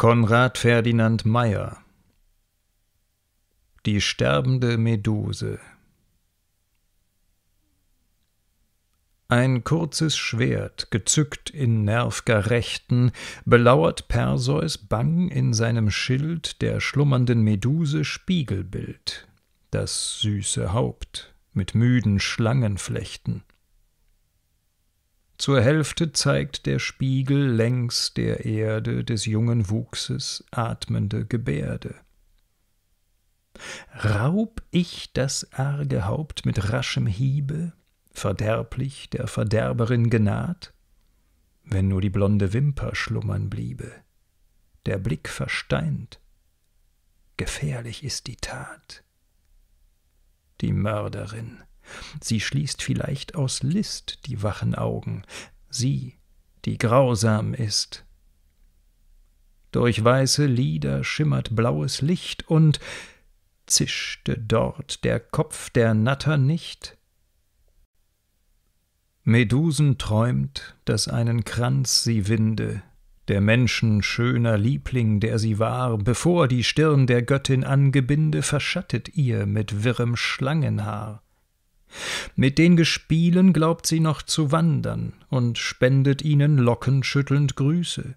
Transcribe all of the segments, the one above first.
Konrad Ferdinand Meyer Die sterbende Meduse Ein kurzes Schwert, gezückt in nervger Rechten, belauert Perseus bang in seinem Schild der schlummernden Meduse Spiegelbild, das süße Haupt mit müden Schlangenflechten. Zur Hälfte zeigt der Spiegel längs der Erde des jungen Wuchses atmende Gebärde. Raub ich das arge Haupt mit raschem Hiebe, verderblich der Verderberin genaht? Wenn nur die blonde Wimper schlummern bliebe, der Blick versteint, gefährlich ist die Tat. Die Mörderin sie schließt vielleicht aus List die wachen Augen, sie, die grausam ist. Durch weiße Lieder schimmert blaues Licht und zischte dort der Kopf der Natter nicht? Medusen träumt, daß einen Kranz sie winde, der Menschen schöner Liebling, der sie war, bevor die Stirn der Göttin angebinde, verschattet ihr mit wirrem Schlangenhaar. Mit den Gespielen glaubt sie noch zu wandern und spendet ihnen lockenschüttelnd Grüße.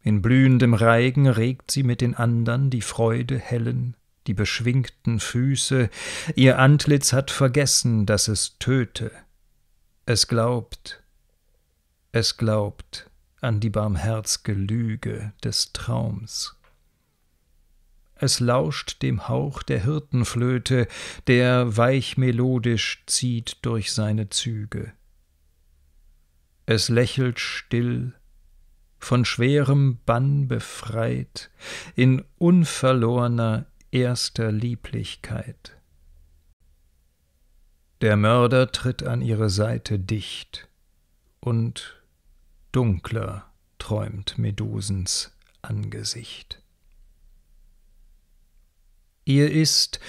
In blühendem Reigen regt sie mit den andern die Freude hellen, die beschwingten Füße, ihr Antlitz hat vergessen, dass es töte. Es glaubt, es glaubt an die barmherzge Lüge des Traums es lauscht dem Hauch der Hirtenflöte, der weich melodisch zieht durch seine Züge. Es lächelt still, von schwerem Bann befreit, in unverlorner erster Lieblichkeit. Der Mörder tritt an ihre Seite dicht, und dunkler träumt Medusens Angesicht ihr ist,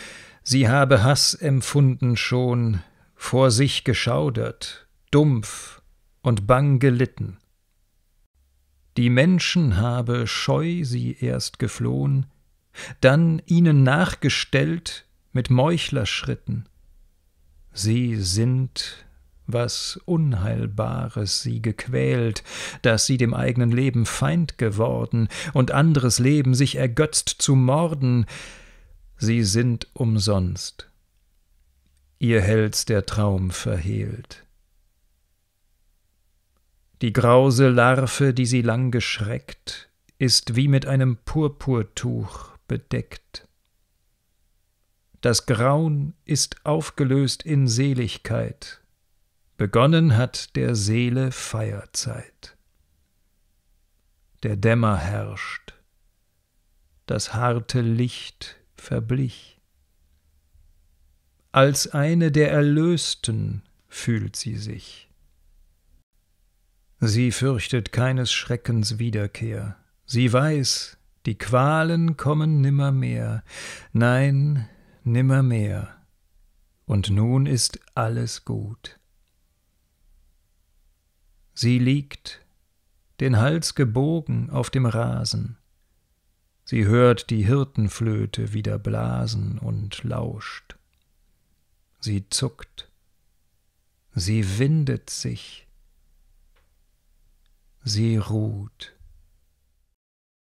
sie habe Hass empfunden schon, vor sich geschaudert, dumpf und bang gelitten. Die Menschen habe scheu sie erst geflohen, dann ihnen nachgestellt mit Meuchlerschritten. Sie sind, was Unheilbares sie gequält, dass sie dem eigenen Leben Feind geworden und andres Leben sich ergötzt zu morden, sie sind umsonst. Ihr hält's der Traum verhehlt. Die grause Larve, die sie lang geschreckt, ist wie mit einem Purpurtuch bedeckt. Das Grauen ist aufgelöst in Seligkeit, begonnen hat der Seele Feierzeit. Der Dämmer herrscht, das harte Licht verblich. Als eine der Erlösten fühlt sie sich. Sie fürchtet keines Schreckens Wiederkehr. Sie weiß, die Qualen kommen nimmermehr, nein, nimmermehr. Und nun ist alles gut. Sie liegt, den Hals gebogen auf dem Rasen. Sie hört die Hirtenflöte wieder blasen und lauscht. Sie zuckt. Sie windet sich. Sie ruht.